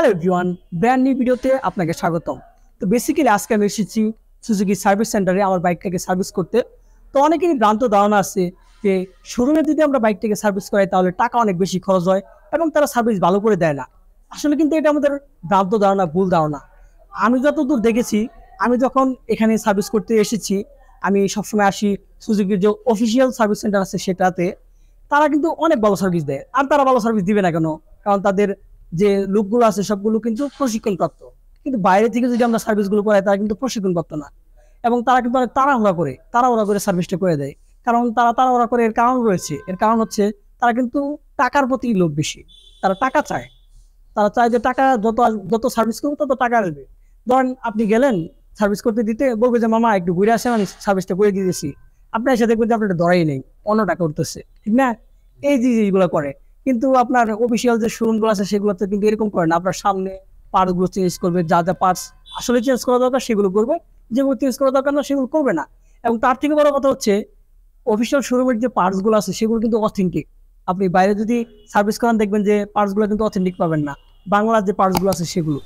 hello V1 brand new ভিডিওতে আপনাকে স্বাগতম তো বেসিক্যালি আজকে আমি এসেছি সুজুকি সার্ভিস সেন্টারে আমার বাইকটাকে সার্ভিস করতে তো অনেকেরই ভ্রান্ত ধারণা আছে যে শোরুমে যদি আমরা বাইকটাকে সার্ভিস করাই তাহলে টাকা অনেক বেশি খরচ হয় এবং তারা সার্ভিস ভালো করে দেয় না আসলে কিন্তু এটা আমাদের ভ্রান্ত ধারণা ভুল ধারণা আমি যতদূর দেখেছি আমি যখন এখানে সার্ভিস করতে এসেছি আমি সবসময় আসি সুজুকির যে অফিসিয়াল সার্ভিস সেন্টার আছে সেটাতে তারা কিন্তু অনেক ভালো সার্ভিস দেয় আর তারা ভালো সার্ভিস দিবে না কেন কারণ তাদের যে লোকগুলো আছে সবগুলো কিন্তু প্রশিক্ষণপ্রাপ্ত কিন্তু বাইরে থেকে যদি আমরা সার্ভিসগুলো করাই তারা কিন্তু প্রশিক্ষণপ্রাপ্ত না এবং তারা কিন্তু অনেক তাড়াহুড়া করে তাড়াহুড়া করে সার্ভিসটা করে দেয় কারণ তারা তাড়াহুড়া করে এর কারণ রয়েছে এর কারণ হচ্ছে তারা কিন্তু টাকার প্রতি লোভ বেশি তারা টাকা চায় তারা চায় যে টাকা যত যত সার্ভিস করবো তত টাকা আসবে ধরেন আপনি গেলেন সার্ভিস করতে দিতে বলবে যে মামা একটু ঘুরে আসেন আমি সার্ভিসটা করে দিয়েছি আপনার সাথে কিন্তু আপনার ধরাই নেই অন্য টাকা উঠতেছে ঠিক না এই যে এইগুলো করে কিন্তু আপনার অফিসিয়াল যে শোরুমগুলো আছে সেগুলোতে কিন্তু এরকম করেন আপনার সামনে পার্টগুলো চেঞ্জ করবে যা যা পার্টস আসলে চেঞ্জ করা দরকার সেগুলো করবে যেগুলো চেঞ্জ করা দরকার না সেগুলো করবে না এবং তার থেকে বড় কথা হচ্ছে অফিসিয়াল শোরুমের যে পার্টসগুলো আছে সেগুলো কিন্তু অথেন্টিক আপনি বাইরে যদি সার্ভিস করান দেখবেন যে পার্টসগুলো কিন্তু অথেন্টিক পাবেন না বাংলার যে পার্টসগুলো আছে সেগুলো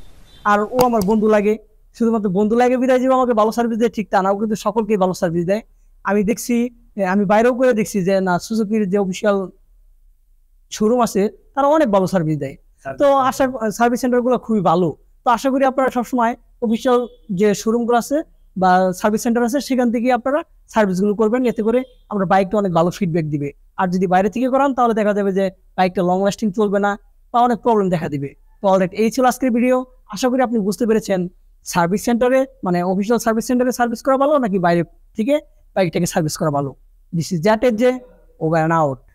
আর ও আমার বন্ধু লাগে শুধুমাত্র বন্ধু লাগে বিদায় যে আমাকে ভালো সার্ভিস দেয় ঠিক তা না ও কিন্তু সকলকেই ভালো সার্ভিস দেয় আমি দেখছি আমি বাইরেও করে দেখছি যে না সুজুকির যে অফিসিয়াল শোরুম আছে তারা অনেক ভালো সার্ভিস দেয় তো আশা সার্ভিস সেন্টারগুলো খুবই ভালো তো আশা করি আপনারা সবসময় অফিসিয়াল যে শোরুমগুলো আছে বা সার্ভিস সেন্টার আছে সেখান থেকে আপনারা সার্ভিসগুলো করবেন এতে করে আমরা বাইকটা অনেক ভালো ফিডব্যাক দিবে আর যদি বাইরে থেকে করান তাহলে দেখা যাবে যে বাইকটা লং লাস্টিং চলবে না বা অনেক প্রবলেম দেখা দিবে তো অলরেডি এই ছিল আজকের ভিডিও আশা করি আপনি বুঝতে পেরেছেন সার্ভিস সেন্টারে মানে অফিসিয়াল সার্ভিস সেন্টারে সার্ভিস করা ভালো নাকি বাইরে থেকে বাইকটাকে সার্ভিস করা ভালো দিস ইজ দ্যাট এর যে ওভার আউট